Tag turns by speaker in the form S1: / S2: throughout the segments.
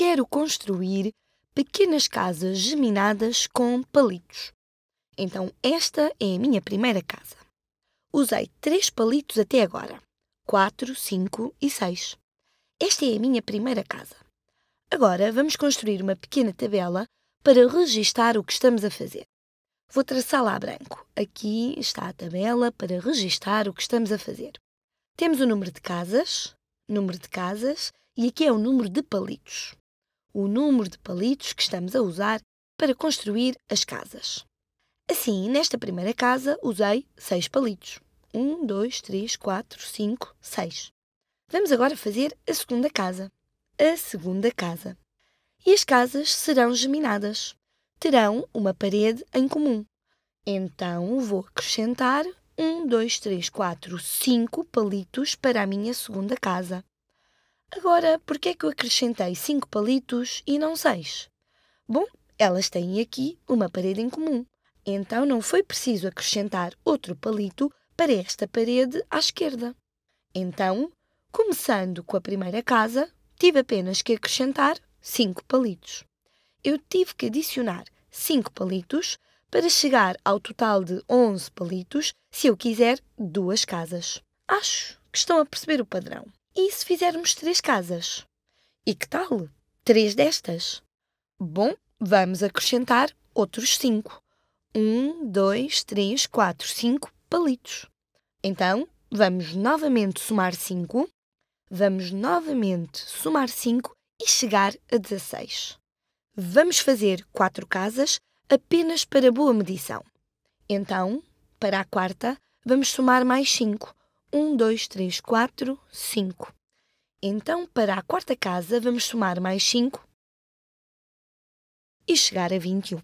S1: quero construir pequenas casas geminadas com palitos. Então, esta é a minha primeira casa. Usei três palitos até agora: 4, 5 e 6. Esta é a minha primeira casa. Agora vamos construir uma pequena tabela para registar o que estamos a fazer. Vou traçá-la a branco. Aqui está a tabela para registar o que estamos a fazer. Temos o número de casas, número de casas e aqui é o número de palitos o número de palitos que estamos a usar para construir as casas. Assim, nesta primeira casa usei 6 palitos. 1, 2, 3, 4, 5, 6. Vamos agora fazer a segunda casa. A segunda casa. E as casas serão geminadas. Terão uma parede em comum. Então vou acrescentar 1, 2, 3, 4, 5 palitos para a minha segunda casa. Agora, por que é que eu acrescentei cinco palitos e não seis? Bom, elas têm aqui uma parede em comum, então não foi preciso acrescentar outro palito para esta parede à esquerda. Então, começando com a primeira casa, tive apenas que acrescentar cinco palitos. Eu tive que adicionar cinco palitos para chegar ao total de 11 palitos, se eu quiser duas casas. Acho que estão a perceber o padrão. E se fizermos três casas? E que tal? Três destas? Bom, vamos acrescentar outros cinco. Um, dois, três, quatro, cinco palitos. Então, vamos novamente somar 5, vamos novamente somar 5 e chegar a 16. Vamos fazer quatro casas apenas para boa medição. Então, para a quarta, vamos somar mais 5, 1, 2, 3, 4, 5. Então, para a quarta casa, vamos somar mais 5 e chegar a 21.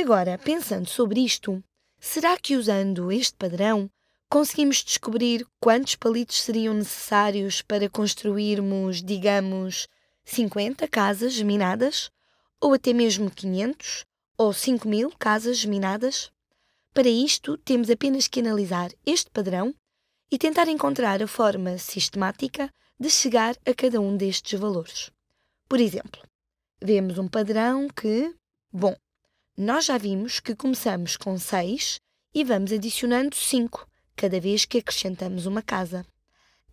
S1: Agora, pensando sobre isto, será que usando este padrão conseguimos descobrir quantos palitos seriam necessários para construirmos, digamos, 50 casas geminadas? Ou até mesmo 500 ou 5 mil casas geminadas? Para isto, temos apenas que analisar este padrão e tentar encontrar a forma sistemática de chegar a cada um destes valores. Por exemplo, vemos um padrão que, bom, nós já vimos que começamos com 6 e vamos adicionando 5 cada vez que acrescentamos uma casa.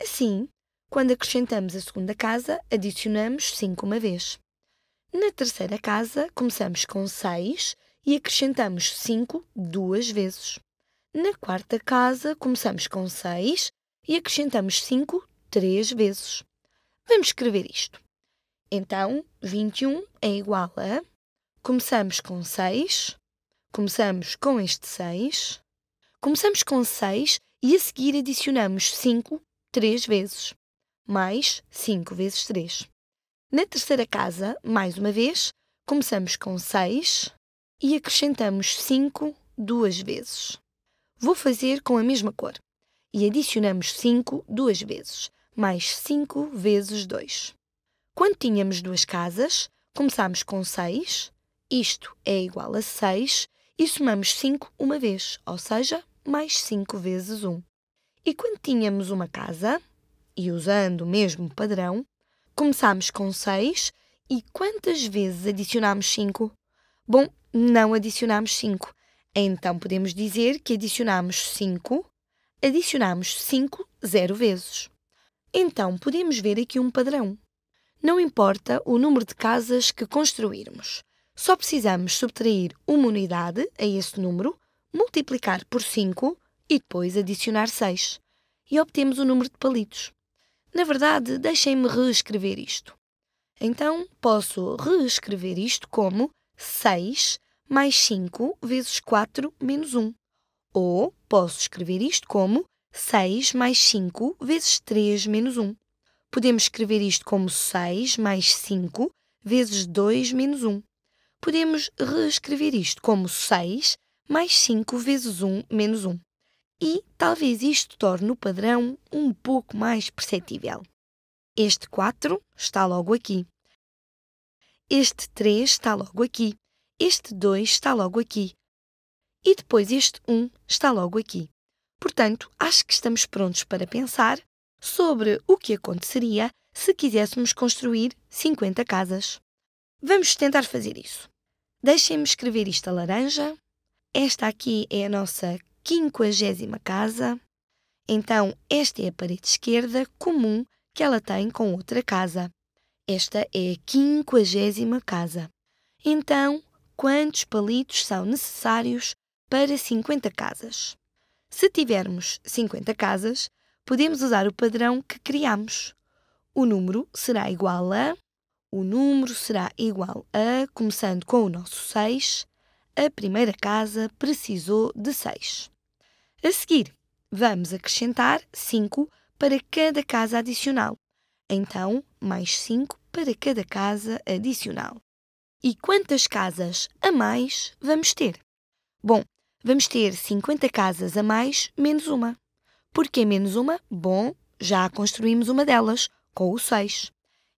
S1: Assim, quando acrescentamos a segunda casa, adicionamos 5 uma vez. Na terceira casa, começamos com 6 e acrescentamos 5 duas vezes. Na quarta casa, começamos com 6 e acrescentamos 5 três vezes. Vamos escrever isto. Então, 21 é igual a. Começamos com 6, começamos com este 6, começamos com 6 e a seguir adicionamos 5 três vezes, mais 5 vezes 3. Na terceira casa, mais uma vez, começamos com 6 e acrescentamos 5 duas vezes. Vou fazer com a mesma cor. E adicionamos 5 duas vezes, mais 5 vezes 2. Quando tínhamos duas casas, começámos com 6, isto é igual a 6, e somamos 5 uma vez, ou seja, mais 5 vezes 1. E quando tínhamos uma casa, e usando o mesmo padrão, começámos com 6 e quantas vezes adicionámos 5? Bom, não adicionámos 5, então podemos dizer que adicionamos 5, adicionamos 5 zero vezes. Então podemos ver aqui um padrão. Não importa o número de casas que construirmos, só precisamos subtrair uma unidade a esse número, multiplicar por 5 e depois adicionar 6. E obtemos o número de palitos. Na verdade, deixem-me reescrever isto. Então, posso reescrever isto como 6 mais 5 vezes 4 menos 1. Ou posso escrever isto como 6 mais 5 vezes 3 menos 1. Podemos escrever isto como 6 mais 5 vezes 2 menos 1. Podemos reescrever isto como 6 mais 5 vezes 1 menos 1. E talvez isto torne o padrão um pouco mais perceptível. Este 4 está logo aqui. Este 3 está logo aqui este 2 está logo aqui. E depois este 1 um está logo aqui. Portanto, acho que estamos prontos para pensar sobre o que aconteceria se quiséssemos construir 50 casas. Vamos tentar fazer isso. Deixem-me escrever isto a laranja. Esta aqui é a nossa quinquagésima casa. Então, esta é a parede esquerda comum que ela tem com outra casa. Esta é a quinquagésima casa. Então, quantos palitos são necessários para 50 casas. Se tivermos 50 casas, podemos usar o padrão que criamos. O número será igual a. O número será igual a, começando com o nosso 6, a primeira casa precisou de 6. A seguir, vamos acrescentar 5 para cada casa adicional. Então, mais 5 para cada casa adicional. E quantas casas a mais vamos ter? Bom, vamos ter 50 casas a mais menos uma. Porquê menos uma? Bom, já construímos uma delas, com o 6.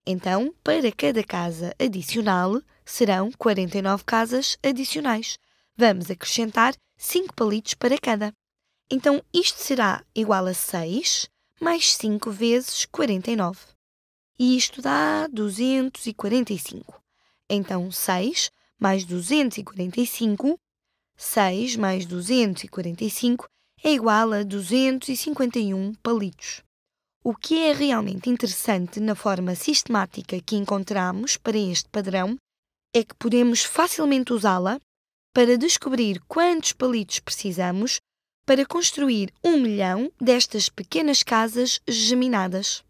S1: Então, para cada casa adicional, serão 49 casas adicionais. Vamos acrescentar 5 palitos para cada. Então, isto será igual a 6 mais 5 vezes 49. E isto dá 245. Então, 6 mais 245, 6 mais 245 é igual a 251 palitos. O que é realmente interessante na forma sistemática que encontramos para este padrão é que podemos facilmente usá-la para descobrir quantos palitos precisamos para construir um milhão destas pequenas casas geminadas.